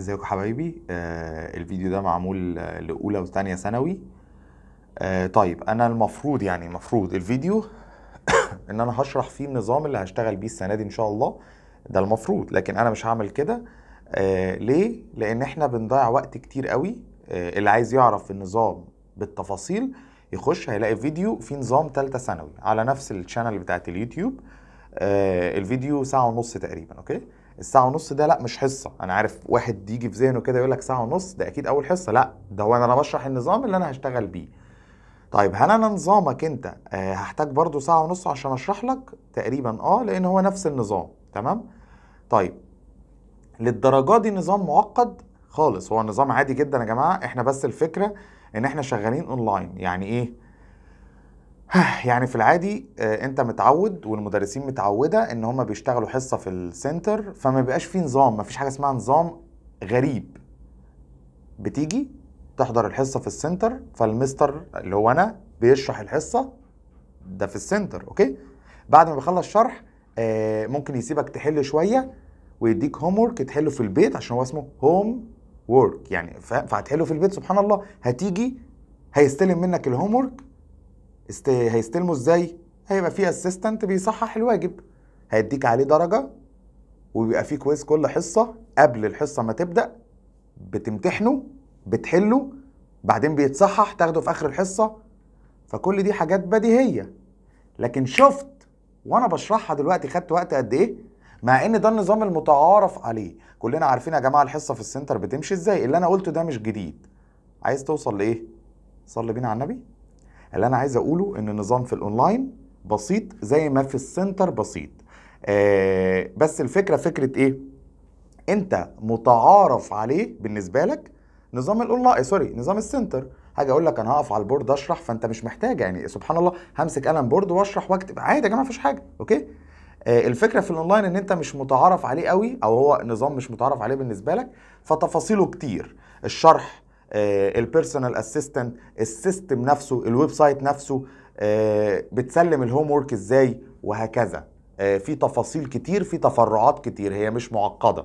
ازيكم حبايبي آه الفيديو ده معمول لاولى وثانيه ثانوي آه طيب انا المفروض يعني المفروض الفيديو ان انا هشرح فيه النظام اللي هشتغل بيه السنه دي ان شاء الله ده المفروض لكن انا مش هعمل كده آه ليه لان احنا بنضيع وقت كتير قوي آه اللي عايز يعرف النظام بالتفاصيل يخش هيلاقي فيديو في نظام ثالثه ثانوي على نفس الشانل بتاعت اليوتيوب آه الفيديو ساعه ونص تقريبا اوكي الساعه ونص ده لا مش حصه انا عارف واحد يجي في ذهنه كده يقول لك ساعه ونص ده اكيد اول حصه لا ده هو انا بشرح النظام اللي انا هشتغل بيه طيب هل انا نظامك انت آه، هحتاج برضو ساعه ونص عشان اشرح لك تقريبا اه لان هو نفس النظام تمام طيب للدرجه دي نظام معقد خالص هو نظام عادي جدا يا جماعه احنا بس الفكره ان احنا شغالين اونلاين يعني ايه يعني في العادي آه، انت متعود والمدرسين متعوده ان هم بيشتغلوا حصه في السنتر فما بيبقاش في نظام ما فيش حاجه اسمها نظام غريب بتيجي تحضر الحصه في السنتر فالمستر اللي هو انا بيشرح الحصه ده في السنتر اوكي بعد ما بيخلص شرح آه، ممكن يسيبك تحل شويه ويديك هوم وورك تحله في البيت عشان هو اسمه هوم وورك يعني فهتحله في البيت سبحان الله هتيجي هيستلم منك الهوم وورك است... هيستلمه ازاي هيبقى في اسيستنت بيصحح الواجب هيديك عليه درجه وبيبقى في كويس كل حصه قبل الحصه ما تبدا بتمتحنه بتحله بعدين بيتصحح تاخده في اخر الحصه فكل دي حاجات بديهيه لكن شفت وانا بشرحها دلوقتي خدت وقت قد ايه مع ان ده النظام المتعارف عليه كلنا عارفين يا جماعه الحصه في السنتر بتمشي ازاي اللي انا قلته ده مش جديد عايز توصل لايه صلي بينا على النبي اللي انا عايز اقوله ان النظام في الاونلاين بسيط زي ما في السنتر بسيط آه بس الفكره فكره ايه انت متعارف عليه بالنسبه لك نظام الاونلاين آه، سوري نظام السنتر هاجي اقول لك انا هقف على البورد اشرح فانت مش محتاج يعني سبحان الله همسك قلم بورد واشرح واكتب عادي يا جماعه مفيش حاجه اوكي آه الفكره في الاونلاين ان انت مش متعارف عليه قوي او هو نظام مش متعارف عليه بالنسبه لك فتفاصيله كتير الشرح البيرسونال آه، اسيستنت السيستم نفسه الويب سايت نفسه آه، بتسلم الهوم ورك ازاي وهكذا آه، في تفاصيل كتير في تفرعات كتير هي مش معقده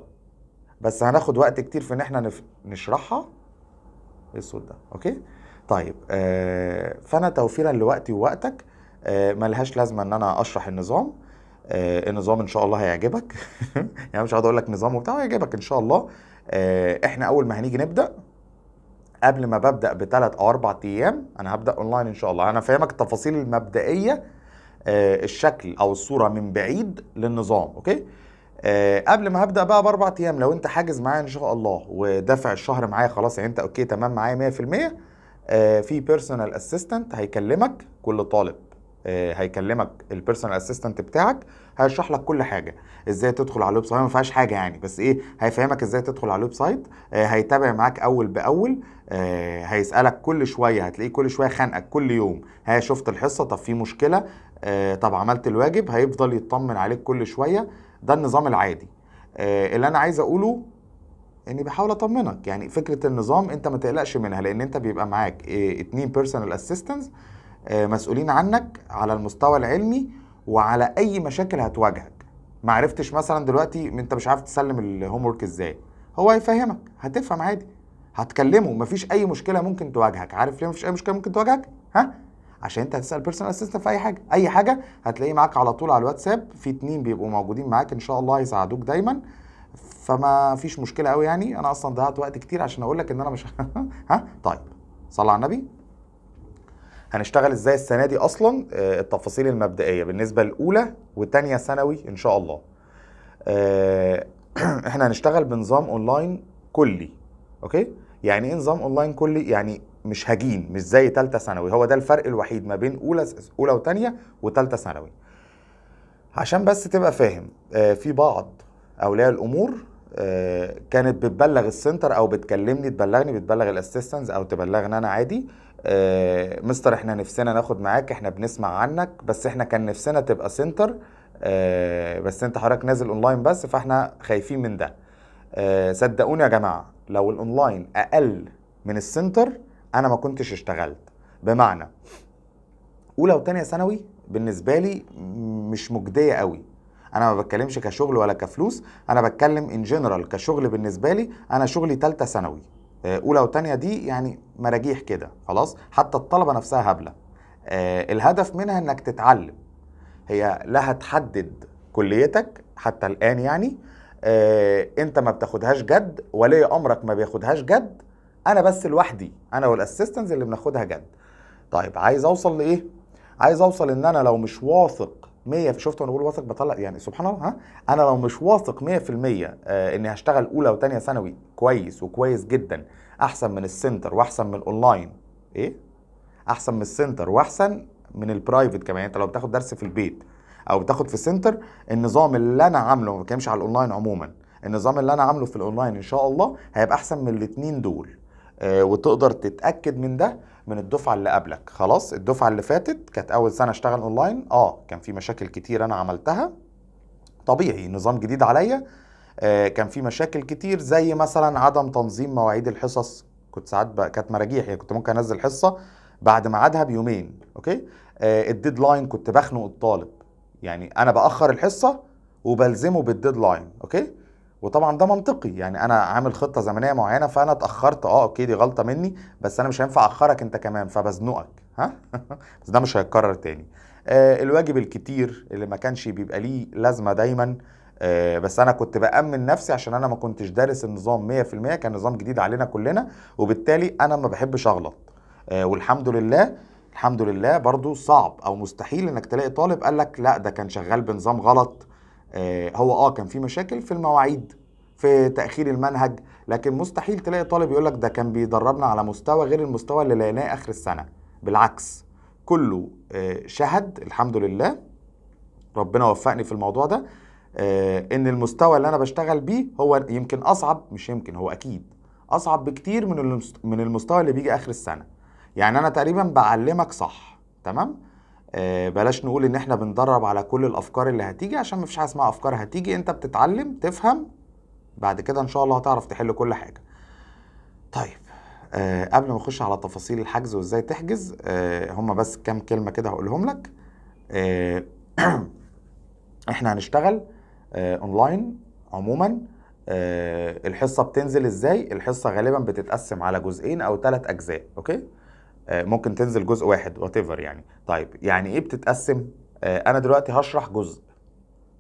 بس هناخد وقت كتير في ان احنا نشرحها ايه الصوت ده اوكي طيب فانا توفيرا لوقتي ووقتك ملهاش لازمه ان انا اشرح النظام النظام ان شاء الله هيعجبك يعني مش هقعد اقول لك نظام وبتاع هيعجبك ان شاء الله احنا اول ما هنيجي نبدا قبل ما ببدا بثلاث او اربع ايام انا هبدا اونلاين ان شاء الله انا فاهمك التفاصيل المبدئيه آه، الشكل او الصوره من بعيد للنظام اوكي أه قبل ما هبدا بقى باربع ايام لو انت حاجز معايا ان شاء الله ودافع الشهر معايا خلاص يعني انت اوكي تمام معايا 100% أه في بيرسونال اسيستنت هيكلمك كل طالب أه هيكلمك البيرسونال اسيستنت بتاعك هيشرح لك كل حاجه ازاي تدخل على الويب سايت ما فيهاش حاجه يعني بس ايه هيفهمك ازاي تدخل على الويب سايت آه، هيتابع معاك اول باول آه هيسالك كل شويه هتلاقيه كل شويه خانقك كل يوم ها شفت الحصه طب في مشكله آه طب عملت الواجب هيفضل يطمن عليك كل شويه ده النظام العادي آه اللي انا عايز اقوله اني بحاول اطمنك يعني فكره النظام انت ما تقلقش منها لان انت بيبقى معاك آه، اتنين بيرسونال اسيستنتس آه، مسؤولين عنك على المستوى العلمي وعلى اي مشاكل هتواجهك ما عرفتش مثلا دلوقتي انت مش عارف تسلم الهوم ورك ازاي هو هيفهمك هتفهم عادي هتكلمه مفيش اي مشكله ممكن تواجهك عارف ليه مفيش اي مشكله ممكن تواجهك ها عشان انت هتسال بيرسونال اسيستنت في اي حاجه اي حاجه هتلاقيه معاك على طول على الواتساب في اتنين بيبقوا موجودين معاك ان شاء الله هيساعدوك دايما فما فيش مشكله قوي يعني انا اصلا ضيعت وقت كتير عشان اقول لك ان انا مش ها طيب صلى على النبي هنشتغل ازاي السنه دي اصلا آه، التفاصيل المبدئيه بالنسبه الاولى والثانيه ثانوي ان شاء الله آه، احنا هنشتغل بنظام اونلاين كلي اوكي يعني ايه نظام اونلاين كلي يعني مش هجين مش زي ثالثه ثانوي هو ده الفرق الوحيد ما بين اولى اولى وثانيه وثالثه ثانوي عشان بس تبقى فاهم آه في بعض اولياء الامور آه كانت بتبلغ السنتر او بتكلمني تبلغني بتبلغ الاسيستنس او تبلغني انا عادي آه مستر احنا نفسنا ناخد معاك احنا بنسمع عنك بس احنا كان نفسنا تبقى سنتر آه بس انت حضرتك نازل اونلاين بس فاحنا خايفين من ده آه، صدقوني يا جماعه لو الاونلاين اقل من السنتر انا ما كنتش اشتغلت بمعنى اولى وثانيه ثانوي بالنسبه لي مش مجديه قوي انا ما بتكلمش كشغل ولا كفلوس انا بتكلم ان جنرال كشغل بالنسبه لي انا شغلي ثالثه ثانوي آه، اولى وثانيه دي يعني مراجيح كده خلاص حتى الطلبه نفسها هبله آه، الهدف منها انك تتعلم هي لا هتحدد كليتك حتى الان يعني آه انت ما بتاخدهاش جد ولي امرك ما بياخدهاش جد انا بس لوحدي انا والاسيستنز اللي بناخدها جد طيب عايز اوصل لايه عايز اوصل ان انا لو مش واثق 100 شفت وانا بقول واثق بطلع يعني سبحان الله ها انا لو مش واثق 100% آه اني هشتغل اولى وثانيه ثانوي كويس وكويس جدا احسن من السنتر واحسن من الاونلاين ايه احسن من السنتر واحسن من البرايفت كمان انت لو بتاخد درس في البيت او بتاخد في سنتر النظام اللي انا عامله ما بتكلمش على الاونلاين عموما النظام اللي انا عامله في الاونلاين ان شاء الله هيبقى احسن من الاثنين دول آه وتقدر تتاكد من ده من الدفعه اللي قبلك خلاص الدفعه اللي فاتت كانت اول سنه اشتغل اونلاين اه كان في مشاكل كتير انا عملتها طبيعي نظام جديد عليا آه كان في مشاكل كتير زي مثلا عدم تنظيم مواعيد الحصص كنت ساعات بقى كانت مراجيح يعني كنت ممكن انزل حصه بعد ميعادها بيومين اوكي آه الديدلاين كنت بخنق الطالب يعني انا باخر الحصه وبلزمه بالديدلاين اوكي وطبعا ده منطقي يعني انا عامل خطه زمنيه معينه فانا اتاخرت اه اوكي دي غلطه مني بس انا مش هينفع اخرك انت كمان فبزنقك ها بس ده مش هيتكرر تاني آه الواجب الكتير اللي ما كانش بيبقى ليه لازمه دايما آه بس انا كنت بامن نفسي عشان انا ما كنتش دارس النظام 100% كان نظام جديد علينا كلنا وبالتالي انا ما بحبش اغلط آه والحمد لله الحمد لله برضو صعب او مستحيل انك تلاقي طالب قال لك لا ده كان شغال بنظام غلط آه، هو اه كان في مشاكل في المواعيد في تاخير المنهج لكن مستحيل تلاقي طالب يقول لك ده كان بيدربنا على مستوى غير المستوى اللي لقيناه اخر السنه بالعكس كله آه، شهد الحمد لله ربنا وفقني في الموضوع ده آه، ان المستوى اللي انا بشتغل بيه هو يمكن اصعب مش يمكن هو اكيد اصعب بكتير من من المستوى اللي بيجي اخر السنه يعني انا تقريبا بعلمك صح تمام آه بلاش نقول ان احنا بندرب على كل الافكار اللي هتيجي عشان مفيش حاجه اسمها افكار هتيجي انت بتتعلم تفهم بعد كده ان شاء الله هتعرف تحل كل حاجه طيب آه قبل ما اخش على تفاصيل الحجز وازاي تحجز آه هم بس كام كلمه كده هقولهم لك آه احنا هنشتغل آه اونلاين عموما آه الحصه بتنزل ازاي الحصه غالبا بتتقسم على جزئين او ثلاث اجزاء اوكي آه، ممكن تنزل جزء واحد وات يعني طيب يعني ايه بتتقسم آه، انا دلوقتي هشرح جزء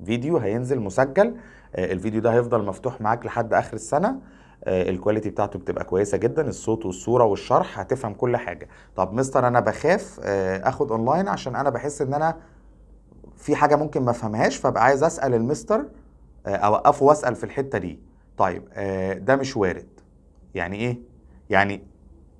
فيديو هينزل مسجل آه، الفيديو ده هيفضل مفتوح معاك لحد اخر السنه الكواليتي بتاعته بتبقى كويسه جدا الصوت والصوره والشرح هتفهم كل حاجه طب مستر انا بخاف اخد اونلاين عشان انا بحس ان انا في حاجه ممكن ما افهمهاش فابقى عايز اسال المستر اوقفه واسال في الحته دي طيب ده مش وارد يعني ايه يعني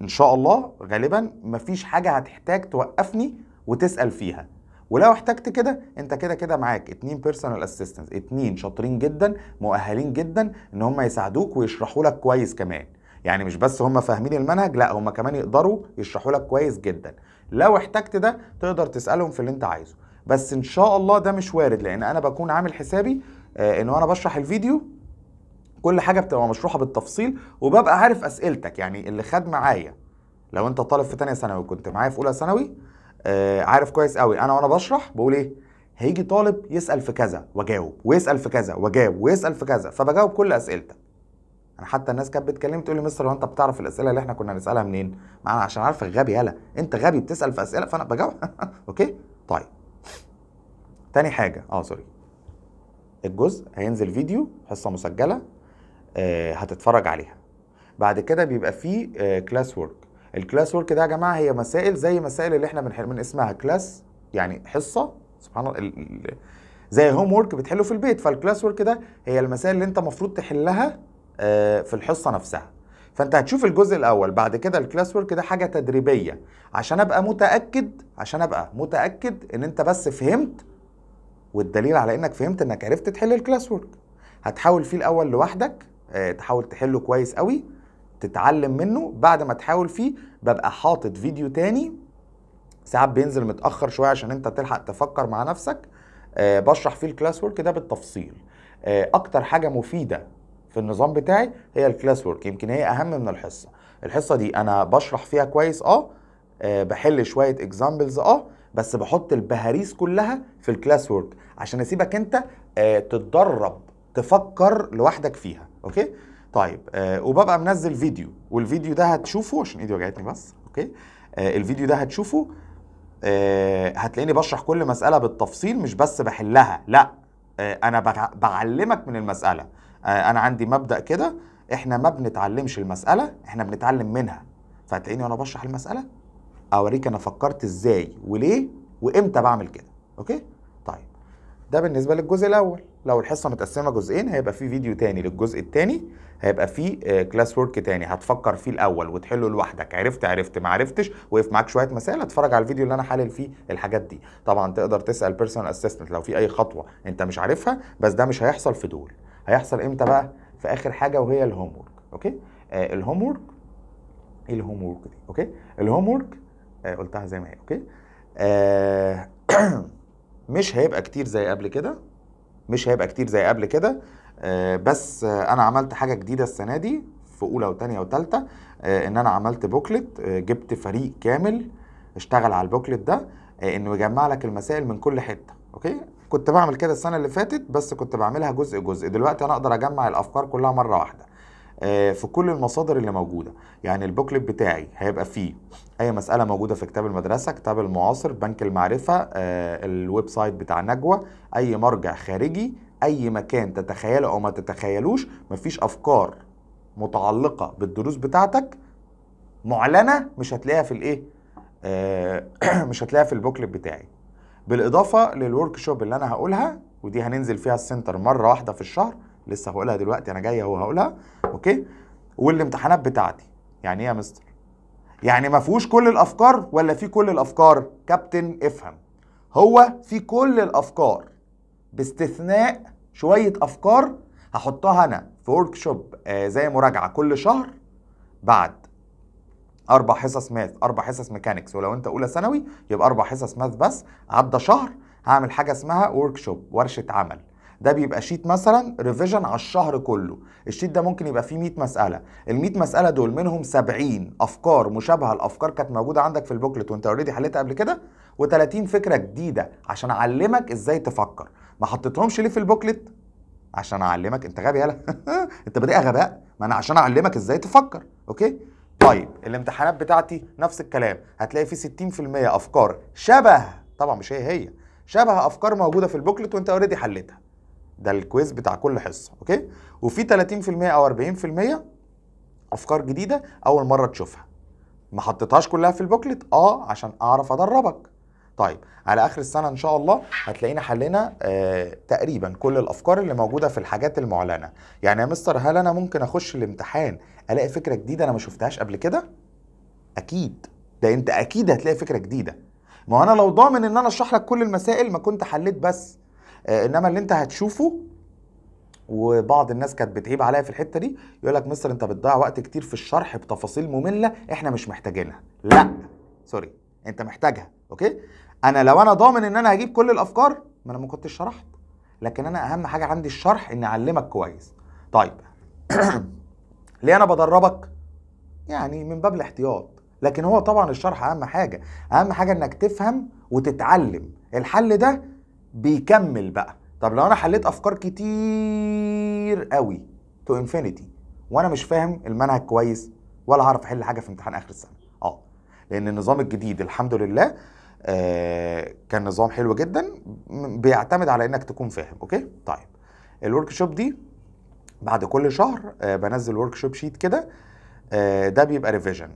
ان شاء الله غالبا مفيش حاجه هتحتاج توقفني وتسال فيها ولو احتجت كده انت كده كده معاك اتنين بيرسونال اسيستنتس اتنين شاطرين جدا مؤهلين جدا ان هم يساعدوك ويشرحوا لك كويس كمان يعني مش بس هم فاهمين المنهج لا هم كمان يقدروا يشرحوا لك كويس جدا لو احتجت ده تقدر تسالهم في اللي انت عايزه بس ان شاء الله ده مش وارد لان انا بكون عامل حسابي آه ان انا بشرح الفيديو كل حاجه بتبقى مشروحه بالتفصيل وببقى عارف اسئلتك يعني اللي خد معايا لو انت طالب في ثانيه ثانوي كنت معايا في اولى ثانوي آه عارف كويس قوي انا وانا بشرح بقول ايه هيجي طالب يسال في كذا واجاوب ويسال في كذا واجاوب ويسال في كذا فبجاوب كل اسئلتك انا حتى الناس كانت بتكلمني تقول لي مستر هو انت بتعرف الاسئله اللي احنا كنا نسالها منين؟ ما انا عشان عارفك غبي يالا انت غبي بتسال في اسئله فانا بجاوب اوكي؟ طيب تاني حاجه اه سوري الجزء هينزل فيديو حصه مسجله آه، هتتفرج عليها بعد كده بيبقى فيه كلاس ورك الكلاس ورك ده يا جماعه هي مسائل زي مسائل اللي احنا بنحل من اسمها كلاس يعني حصه سبحان الله زي هوم ورك بتحله في البيت فالكلاس ورك ده هي المسائل اللي انت المفروض تحلها آه، في الحصه نفسها فانت هتشوف الجزء الاول بعد كده الكلاس ورك ده حاجه تدريبيه عشان ابقى متاكد عشان ابقى متاكد ان انت بس فهمت والدليل على انك فهمت انك عرفت تحل الكلاس ورك هتحاول فيه الاول لوحدك آه، تحاول تحله كويس قوي تتعلم منه بعد ما تحاول فيه ببقى حاطط فيديو تاني ساعات بينزل متاخر شويه عشان انت تلحق تفكر مع نفسك آه، بشرح فيه الكلاس ورك ده بالتفصيل آه، اكتر حاجه مفيده في النظام بتاعي هي الكلاس ورك يمكن هي اهم من الحصه الحصه دي انا بشرح فيها كويس اه, بحل شويه اكزامبلز اه بس بحط البهاريس كلها في الكلاس ورك عشان اسيبك انت تتدرب تفكر لوحدك فيها اوكي طيب آه وببقى منزل فيديو والفيديو ده هتشوفه عشان ايدي وجعتني بس اوكي آه الفيديو ده هتشوفه آه هتلاقيني بشرح كل مساله بالتفصيل مش بس بحلها لا آه انا بعلمك من المساله آه انا عندي مبدا كده احنا ما بنتعلمش المساله احنا بنتعلم منها فهتلاقيني وانا بشرح المساله اوريك انا فكرت ازاي وليه وامتى بعمل كده اوكي ده بالنسبه للجزء الاول لو الحصه متقسمه جزئين هيبقى في فيديو تاني للجزء التاني هيبقى في كلاس آه، ورك تاني هتفكر فيه الاول وتحله لوحدك عرفت عرفت ما عرفتش وقف معاك شويه مسائل اتفرج على الفيديو اللي انا حلل فيه الحاجات دي طبعا تقدر تسال بيرسونال اسيستنت لو في اي خطوه انت مش عارفها بس ده مش هيحصل في دول هيحصل امتى بقى في اخر حاجه وهي الهوم ورك اوكي آه، الهوم ورك ايه الهوم ورك دي اوكي الهوم آه، ورك قلتها زي ما هي اوكي آه مش هيبقى كتير زي قبل كده مش هيبقى كتير زي قبل كده آه، بس انا عملت حاجه جديده السنه دي في اولى وثانيه وثالثه آه، ان انا عملت بوكلت آه، جبت فريق كامل اشتغل على البوكلت ده انه يجمع لك المسائل من كل حته اوكي كنت بعمل كده السنه اللي فاتت بس كنت بعملها جزء جزء دلوقتي انا اقدر اجمع الافكار كلها مره واحده آه، في كل المصادر اللي موجوده يعني البوكلت بتاعي هيبقى فيه اي مساله موجوده في كتاب المدرسه كتاب المعاصر بنك المعرفه آه، الويب سايت بتاع نجوى اي مرجع خارجي اي مكان تتخيله او ما تتخيلوش مفيش افكار متعلقه بالدروس بتاعتك معلنه مش هتلاقيها في الايه آه، مش هتلاقيها في البوكلت بتاعي بالاضافه للورك شوب اللي انا هقولها ودي هننزل فيها السنتر مره واحده في الشهر لسه هقولها دلوقتي انا جايه وهقولها اوكي والامتحانات بتاعتي يعني ايه يا مستر يعني ما فيهوش كل الافكار ولا في كل الافكار كابتن افهم هو في كل الافكار باستثناء شويه افكار هحطها انا في ورك شوب آه زي مراجعه كل شهر بعد اربع حصص ماث اربع حصص ميكانكس ولو انت اولى ثانوي يبقى اربع حصص ماث بس عدى شهر هعمل حاجه اسمها ورك شوب ورشه عمل ده بيبقى شيت مثلا ريفيجن على الشهر كله الشيت ده ممكن يبقى فيه 100 مساله ال 100 مساله دول منهم 70 افكار مشابهه لافكار كانت موجوده عندك في البوكلت وانت اوريدي حليتها قبل كده و30 فكره جديده عشان اعلمك ازاي تفكر ما حطيتهمش ليه في البوكلت عشان اعلمك انت غبي يالا انت بادئها غباء ما انا عشان اعلمك ازاي تفكر اوكي طيب الامتحانات بتاعتي نفس الكلام هتلاقي في 60% افكار شبه طبعا مش هي هي شبه افكار موجوده في البوكلت وانت اوريدي حليتها ده الكويز بتاع كل حصه اوكي وفي 30% او 40% افكار جديده اول مره تشوفها ما حطيتهاش كلها في البوكلت اه عشان اعرف ادربك طيب على اخر السنه ان شاء الله هتلاقينا حلينا آه تقريبا كل الافكار اللي موجوده في الحاجات المعلنه يعني يا مستر هل انا ممكن اخش الامتحان الاقي فكره جديده انا ما شفتهاش قبل كده اكيد ده انت اكيد هتلاقي فكره جديده ما انا لو ضامن ان انا اشرح لك كل المسائل ما كنت حليت بس آه، انما اللي انت هتشوفه وبعض الناس كانت بتعيب عليا في الحته دي يقول لك مستر انت بتضيع وقت كتير في الشرح بتفاصيل ممله احنا مش محتاجينها لا سوري انت محتاجها اوكي انا لو انا ضامن ان انا هجيب كل الافكار ما انا ما كنتش شرحت لكن انا اهم حاجه عندي الشرح ان اعلمك كويس طيب ليه انا بدربك يعني من باب الاحتياط لكن هو طبعا الشرح اهم حاجه اهم حاجه انك تفهم وتتعلم الحل ده بيكمل بقى طب لو انا حليت افكار كتير قوي تو انفينيتي وانا مش فاهم المنهج كويس ولا هعرف احل حاجه في امتحان اخر السنه اه لان النظام الجديد الحمد لله آه كان نظام حلو جدا بيعتمد على انك تكون فاهم اوكي طيب الورك شوب دي بعد كل شهر آه بنزل ورك شوب شيت كده آه ده بيبقى ريفيجن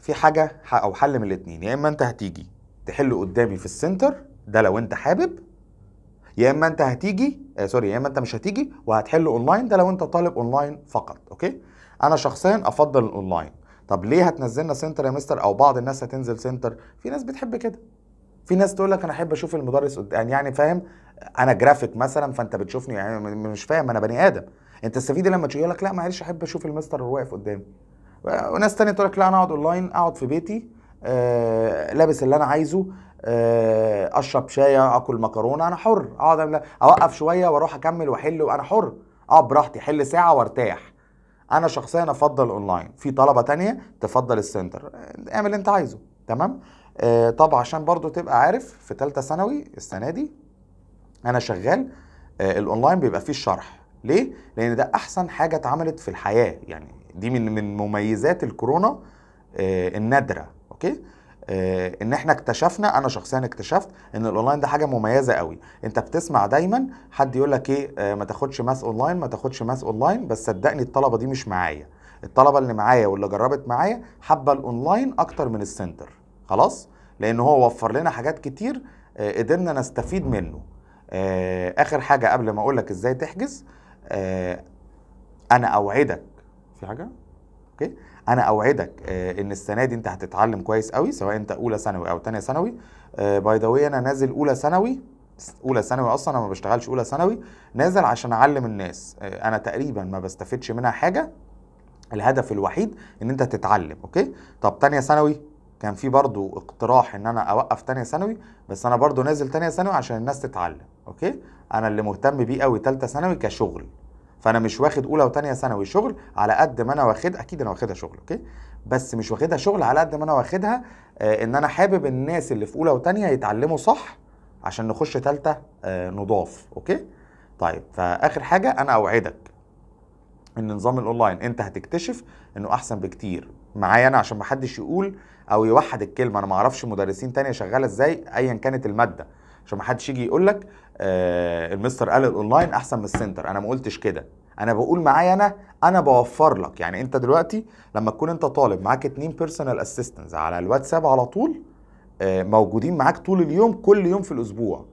في حاجه او حل من الاثنين يا اما انت هتيجي تحل قدامي في السنتر ده لو انت حابب يا اما انت هتيجي آه سوري يا اما انت مش هتيجي وهتحل اونلاين ده لو انت طالب اونلاين فقط اوكي انا شخصيا افضل الاونلاين طب ليه هتنزلنا سنتر يا مستر او بعض الناس هتنزل سنتر في ناس بتحب كده في ناس تقول لك انا احب اشوف المدرس قدام يعني،, يعني فاهم انا جرافيك مثلا فانت بتشوفني يعني مش فاهم انا بني ادم انت تستفيد لما تقول لك لا معلش احب اشوف المستر واقف قدامي وناس تانية تقول لك لا انا اقعد اونلاين اقعد في بيتي آه لابس اللي انا عايزه آه، اشرب شاي اكل مكرونه انا حر اقعد آه، اوقف شويه واروح اكمل واحل وانا حر اه براحتي حل ساعه وارتاح انا شخصيا افضل اونلاين في طلبه تانية تفضل السنتر اعمل اللي انت عايزه تمام آه عشان برضو تبقى عارف في ثالثه ثانوي السنه دي انا شغال آه الاونلاين بيبقى فيه الشرح ليه لان ده احسن حاجه اتعملت في الحياه يعني دي من من مميزات الكورونا آه النادره اوكي آه، ان احنا اكتشفنا انا شخصيا اكتشفت ان الاونلاين ده حاجه مميزه قوي انت بتسمع دايما حد يقول لك ايه آه، ما تاخدش ماس اونلاين ما تاخدش ماس اونلاين بس صدقني الطلبه دي مش معايا الطلبه اللي معايا واللي جربت معايا حابه الاونلاين اكتر من السنتر خلاص لان هو وفر لنا حاجات كتير آه، قدرنا نستفيد منه اخر حاجه قبل ما اقول لك ازاي تحجز انا اوعدك في حاجه اوكي انا اوعدك آه، ان السنه دي انت هتتعلم كويس قوي سواء انت اولى ثانوي او ثانيه ثانوي باي آه، ذا انا نازل اولى ثانوي اولى ثانوي اصلا انا ما بشتغلش اولى ثانوي نازل عشان اعلم الناس آه، انا تقريبا ما بستفدش منها حاجه الهدف الوحيد ان انت تتعلم اوكي طب تانية ثانوي كان في برضو اقتراح ان انا اوقف تانية ثانوي بس انا برضو نازل تانية ثانوي عشان الناس تتعلم اوكي انا اللي مهتم بيه قوي تالتة ثانوي كشغل فانا مش واخد اولى وثانيه ثانوي شغل على قد ما انا واخد اكيد انا واخدها شغل اوكي بس مش واخدها شغل على قد ما انا واخدها آه ان انا حابب الناس اللي في اولى وثانيه يتعلموا صح عشان نخش ثالثه آه نضاف اوكي طيب فاخر حاجه انا اوعدك ان نظام الاونلاين انت هتكتشف انه احسن بكتير معايا انا عشان محدش يقول او يوحد الكلمه انا ما اعرفش مدرسين تانية شغاله ازاي ايا كانت الماده عشان ما حدش يجي يقول لك آه المستر قال الاونلاين احسن من السنتر انا ما قلتش كده انا بقول معايا انا انا بوفر لك يعني انت دلوقتي لما تكون انت طالب معاك اتنين بيرسونال اسيستنتس على الواتساب على طول آه موجودين معاك طول اليوم كل يوم في الاسبوع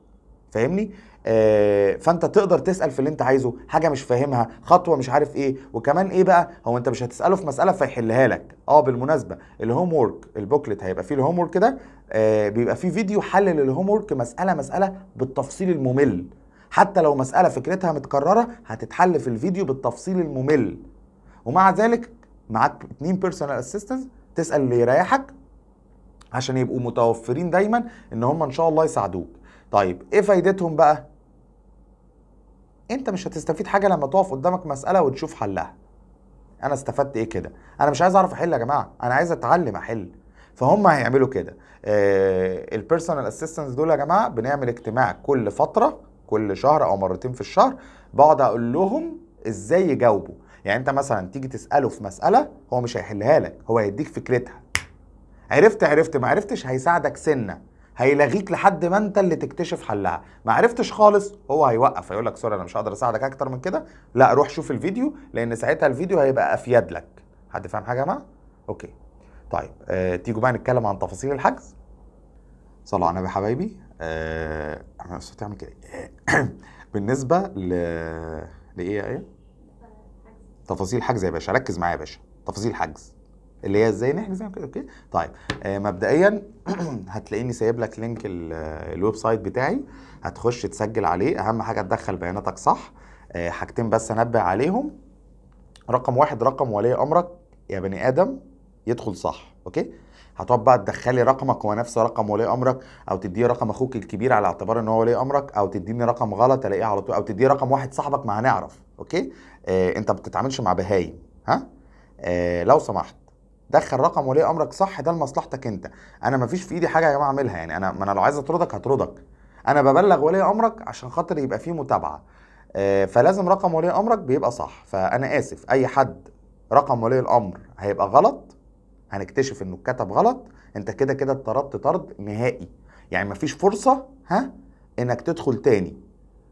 فاهمني آه، فانت تقدر تسال في اللي انت عايزه حاجه مش فاهمها خطوه مش عارف ايه وكمان ايه بقى هو انت مش هتساله في مساله فيحلها لك اه بالمناسبه الهوم ورك البوكلت هيبقى فيه الهوم ورك ده آه، بيبقى فيه فيديو حل للهوم ورك مساله مساله بالتفصيل الممل حتى لو مساله فكرتها متكرره هتتحل في الفيديو بالتفصيل الممل ومع ذلك معاك اتنين بيرسونال اسيستنتس تسال اللي يريحك عشان يبقوا متوفرين دايما ان هم ان شاء الله يساعدوك طيب ايه فايدتهم بقى انت مش هتستفيد حاجه لما تقف قدامك مساله وتشوف حلها انا استفدت ايه كده انا مش عايز اعرف احل يا جماعه انا عايز اتعلم احل فهم هيعملوا كده البيرسونال آه، اسيستنتس دول يا جماعه بنعمل اجتماع كل فتره كل شهر او مرتين في الشهر بقعد اقول لهم ازاي يجاوبوا يعني انت مثلا تيجي تساله في مساله هو مش هيحلها لك هو هيديك فكرتها عرفت عرفت ما عرفتش هيساعدك سنه هيلغيك لحد ما انت اللي تكتشف حلها ما عرفتش خالص هو هيوقف هيقول لك سوري انا مش هقدر اساعدك اكتر من كده لا روح شوف الفيديو لان ساعتها الفيديو هيبقى افيد لك حد فاهم حاجه يا جماعه اوكي طيب آه تيجوا بقى نتكلم عن تفاصيل الحجز صلوا على النبي يا حبايبي آه انا صوتي عامل كده بالنسبه ل لايه ايه تفاصيل الحجز يا باشا ركز معايا يا باشا تفاصيل الحجز اللي هي ازاي نحجز يعني كده اوكي طيب آه مبدئيا هتلاقيني سايب لك لينك الويب سايت بتاعي هتخش تسجل عليه اهم حاجه تدخل بياناتك صح آه حاجتين بس انبه عليهم رقم واحد رقم ولي امرك يا بني ادم يدخل صح اوكي هتقعد بقى تدخلي رقمك هو نفس رقم ولي امرك او تديه رقم اخوك الكبير على اعتبار ان هو ولي امرك او تديني رقم غلط الاقيه على طول او تديه رقم واحد صاحبك ما هنعرف اوكي آه انت ما بتتعاملش مع بهايم ها آه لو سمحت دخل رقم ولي امرك صح ده لمصلحتك انت انا مفيش في ايدي حاجه يا جماعه اعملها يعني انا ما انا لو عايز اطردك هطردك انا ببلغ ولي امرك عشان خاطر يبقى فيه متابعه آه، فلازم رقم ولي امرك بيبقى صح فانا اسف اي حد رقم ولي الامر هيبقى غلط هنكتشف انه اتكتب غلط انت كده كده اتطردت طرد نهائي يعني مفيش فرصه ها انك تدخل تاني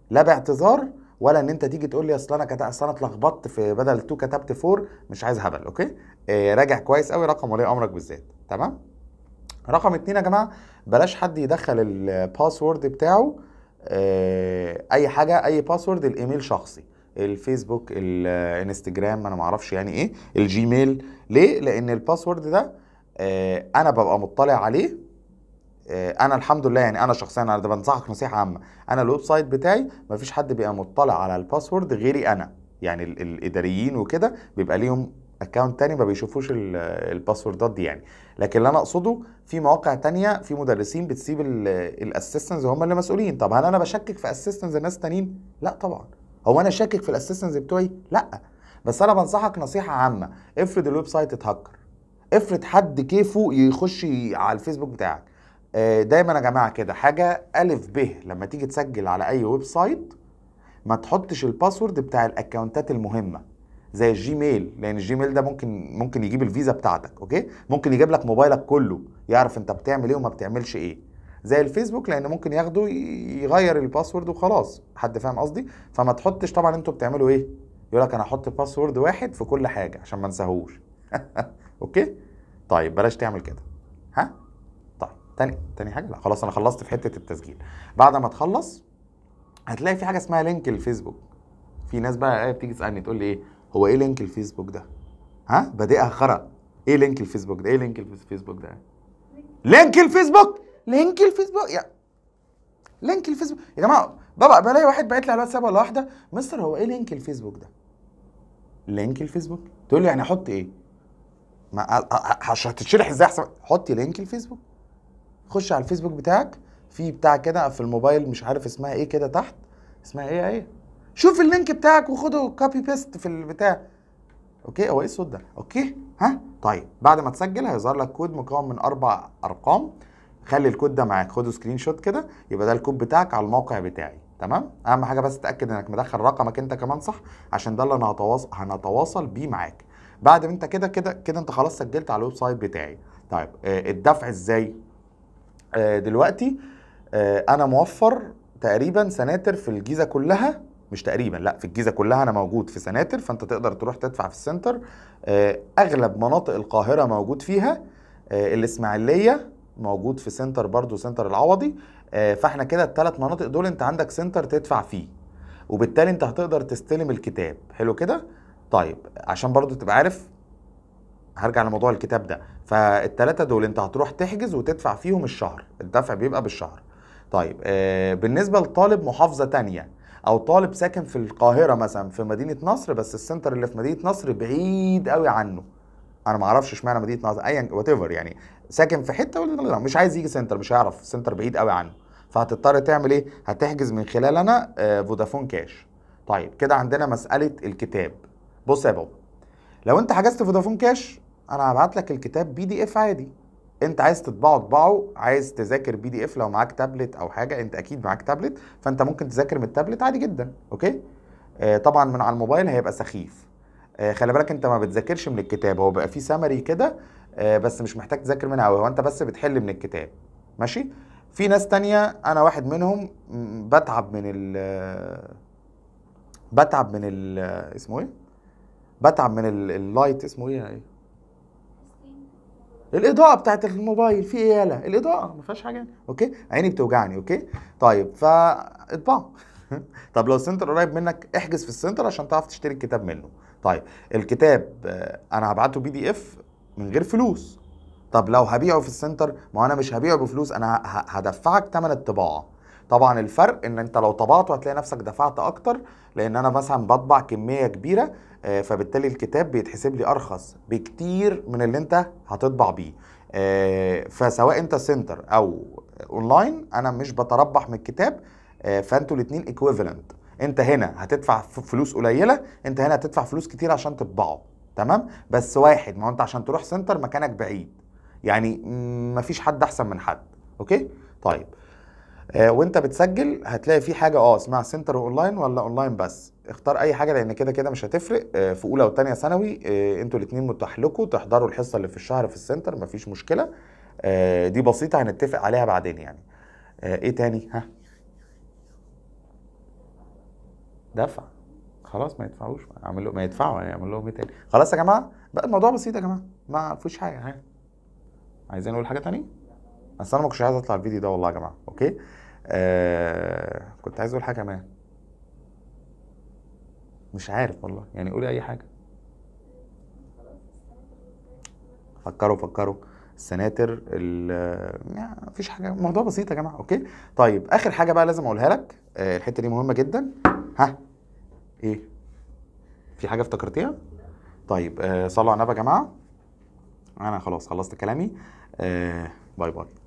لا باعتذار ولا ان انت تيجي تقول لي اصل انا كتا... اصل انا اتلخبطت في بدل 2 كتبت 4 مش عايز هبل اوكي آه راجع كويس قوي رقم ولي امرك بالذات تمام رقم اتنين يا جماعه بلاش حد يدخل الباسورد بتاعه آه اي حاجه اي باسورد الايميل شخصي الفيسبوك الانستجرام انا ما اعرفش يعني ايه الجيميل ليه لان الباسورد ده آه انا ببقى مطلع عليه آه، انا الحمد لله يعني انا شخصيا انا ده بنصحك نصيحه عامه انا الويب سايت بتاعي مفيش حد بيبقى مطلع على الباسورد غيري انا يعني الاداريين وكده بيبقى ليهم اكونت تاني ما بيشوفوش الباسوردات دي يعني لكن اللي انا اقصده في مواقع تانية في مدرسين بتسيب الاسيستنز هم اللي مسؤولين طب هل انا بشكك في اسيستنز الناس تانيين لا طبعا هو انا شاكك في الاسيستنز بتوعي لا بس انا بنصحك نصيحه عامه افرض الويب سايت اتهكر افرض حد كيفه يخش على الفيسبوك بتاعك آه، دايما يا جماعه كده حاجه الف ب لما تيجي تسجل على اي ويب سايت ما تحطش الباسورد بتاع الاكونتات المهمه زي الجيميل لان الجيميل ده ممكن ممكن يجيب الفيزا بتاعتك اوكي ممكن يجيب لك موبايلك كله يعرف انت بتعمل ايه وما بتعملش ايه زي الفيسبوك لان ممكن ياخده يغير الباسورد وخلاص حد فاهم قصدي فما تحطش طبعا انتوا بتعملوا ايه يقول لك انا هحط باسورد واحد في كل حاجه عشان ما انساهوش اوكي طيب بلاش تعمل كده تاني تاني حاجه لا خلاص انا خلصت في حته التسجيل بعد ما تخلص هتلاقي في حاجه اسمها لينك الفيسبوك في ناس بقى بتيجي تسالني تقول لي ايه هو ايه لينك الفيسبوك ده ها بادئها خرا ايه لينك الفيسبوك ده ايه لينك الفيسبوك ده لينك الفيسبوك لينك الفيسبوك يا لينك الفيسبوك يا جماعه بقى بلاقي واحد باعت لي على الواتساب ولا واحده مستر هو ايه لينك الفيسبوك ده لينك الفيسبوك تقول لي يعني احط ايه ما هتتشرح ازاي احسن حطي لينك الفيسبوك خش على الفيسبوك بتاعك في بتاع كده في الموبايل مش عارف اسمها ايه كده تحت اسمها ايه ايه شوف اللينك بتاعك وخده كوبي بيست في البتاع اوكي هو ايه الصوت ده اوكي ها طيب بعد ما تسجل هيظهر لك كود مكون من اربع ارقام خلي الكود ده معاك خده سكرين شوت كده يبقى ده الكود بتاعك على الموقع بتاعي تمام اهم حاجه بس تاكد انك مدخل رقمك انت كمان صح عشان ده اللي انا هتواصل هنتواصل بيه معاك بعد ما انت كده كده كده انت خلاص سجلت على الويب سايت بتاعي طيب آه، الدفع ازاي آه، دلوقتي آه، انا موفر تقريبا سناتر في الجيزه كلها مش تقريبا لا في الجيزه كلها انا موجود في سناتر فانت تقدر تروح تدفع في السنتر آه، اغلب مناطق القاهره موجود فيها الاسماعيليه موجود في سنتر برضو سنتر العوضي فاحنا كده الثلاث مناطق دول انت عندك سنتر تدفع فيه وبالتالي انت هتقدر تستلم الكتاب حلو كده طيب عشان برضو تبقى عارف هرجع لموضوع الكتاب ده فالتلاتة دول انت هتروح تحجز وتدفع فيهم الشهر الدفع بيبقى بالشهر طيب آه بالنسبة لطالب محافظة تانية او طالب ساكن في القاهرة مثلا في مدينة نصر بس السنتر اللي في مدينة نصر بعيد قوي عنه انا ما اعرفش اشمعنى مدينه نصر ايا وات ايفر يعني ساكن في حته ولا مش عايز يجي سنتر مش هيعرف سنتر بعيد قوي عنه فهتضطر تعمل ايه هتحجز من خلال انا آه، فودافون كاش طيب كده عندنا مساله الكتاب بص يا بابا لو انت حجزت فودافون كاش انا هبعت لك الكتاب بي دي اف عادي انت عايز تطبعه اطبعه عايز تذاكر بي دي اف لو معاك تابلت او حاجه انت اكيد معاك تابلت فانت ممكن تذاكر من التابلت عادي جدا اوكي آه طبعا من على الموبايل هيبقى سخيف آه خلي بالك انت ما بتذاكرش من الكتاب هو بيبقى فيه سمري كده آه بس مش محتاج تذاكر منها قوي هو انت بس بتحل من الكتاب ماشي في ناس تانية انا واحد منهم بتعب من ال بتعب من ال اسمه ايه بتعب من اللايت اسمه ايه يعني؟ الاضاءه بتاعت الموبايل في ايه يالا الاضاءه ما فيهاش حاجه اوكي عيني بتوجعني اوكي طيب فاطبعه طب لو السنتر قريب منك احجز في السنتر عشان تعرف تشتري الكتاب منه طيب الكتاب آه، انا هبعته بي دي اف من غير فلوس طب لو هبيعه في السنتر ما انا مش هبيعه بفلوس انا هدفعك ثمن الطباعه طبعا الفرق ان انت لو طبعته هتلاقي نفسك دفعت اكتر لان انا مثلا بطبع كميه كبيره آه، فبالتالي الكتاب بيتحسب لي ارخص بكتير من اللي انت هتطبع بيه آه، فسواء انت سنتر او اونلاين انا مش بتربح من الكتاب آه، فانتوا الاثنين ايكويفالنت انت هنا هتدفع فلوس قليله انت هنا هتدفع فلوس كتير عشان تطبعه تمام بس واحد ما هو انت عشان تروح سنتر مكانك بعيد يعني مفيش حد احسن من حد اوكي طيب آه، وانت بتسجل هتلاقي في حاجه اه اسمها سنتر اونلاين ولا اونلاين بس اختار اي حاجه لان كده كده مش هتفرق آه، في اولى وثانيه ثانوي آه، انتوا الاثنين متاح لكم تحضروا الحصه اللي في الشهر في السنتر مفيش مشكله دي بسيطه هنتفق عليها بعدين يعني ايه تاني ها دفع خلاص ما يدفعوش اعمل ما يدفعوا يعني اعمل لهم ايه تاني خلاص يا جماعه بقى الموضوع بسيط يا جماعه ما فيش حاجه ها عايزين نقول حاجه تانية اصل انا ما كنتش عايز اطلع الفيديو ده والله يا جماعه اوكي آه، كنت عايز اقول حاجه كمان مش عارف والله يعني قولي اي حاجه فكروا فكروا السناتر يعني مفيش حاجه الموضوع بسيط يا جماعه اوكي طيب اخر حاجه بقى لازم اقولها لك آه، الحته دي مهمه جدا ها ايه في حاجه افتكرتيها طيب آه، صلوا على النبي يا جماعه انا خلاص خلصت كلامي باي باي